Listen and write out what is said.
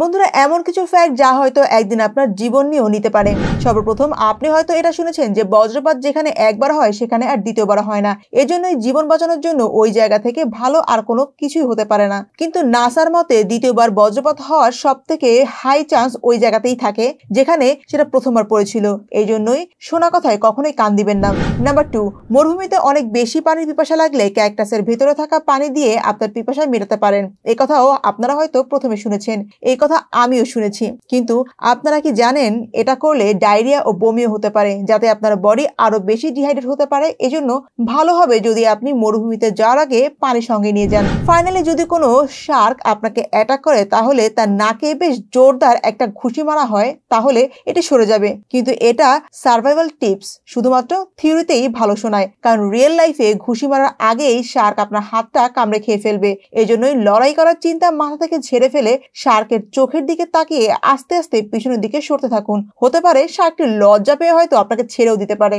বন্ধুরা এমন কিছু ফ্যাক্ট যা হয়তো একদিন আপনার জীবন নিয়েও নিতে পারে সর্বপ্রথম আপনি হয়তো এটা শুনেছেন যে বজ্রপাত যেখানে একবার হয় সেখানে আর দ্বিতীয়বার হয় না এজন্যই জীবন বাঁচানোর জন্য ওই জায়গা থেকে ভালো আর কোনো কিছুই হতে পারে না কিন্তু নাসার মতে দ্বিতীয়বার বজ্রপাত হওয়ার সব থেকে হাই চান্স ওই জায়গাতেই থাকে যেখানে সেটা প্রথমবার পড়েছিল এই জন্যই শোনা কথায় কখনোই কান দিবেন না নাম্বার টু মরুভূমিতে অনেক বেশি পানির পিপাসা লাগলে ক্যাকটাসের ভেতরে থাকা পানি দিয়ে আপনার পিপাসা মেটাতে পারেন এ কথাও আপনারা হয়তো প্রথমে শুনেছেন এই কথা আমিও শুনেছি কিন্তু আপনারা কি জানেন এটা করলে ডায়রিয়া ও বমিও হতে পারে যাতে আপনার বডি আরো বেশি ডিহাইড্রেট হতে পারে এজন্য ভালো হবে যদি আপনি মরুভূমিতে যাওয়ার আগে পানি সঙ্গে নিয়ে যান ফাইনালি যদি কোনো শার্ক আপনাকে অ্যাটাক করে তাহলে তার নাকে বেশ জোরদার একটা ঘুষি মারা হয় তাহলে এটি সরে যাবে কিন্তু এটা সার্ভাইভাল টিপস শুধুমাত্র থিওরিতেই ভালো শোনায় কারণ রিয়েল লাইফে ঘুষি মারার আগেই শার্ক আপনার হাতটা কামড়ে খেয়ে ফেলবে এজন্যই লড়াই করার চিন্তা মাথা থেকে ছেড়ে ফেলে শার্কের চোখের দিকে তাকিয়ে আস্তে আস্তে পিছনের দিকে সরতে থাকুন হতে পারে একটি লজ্জা পেয়ে হয়তো আপনাকে ছেড়েও দিতে পারে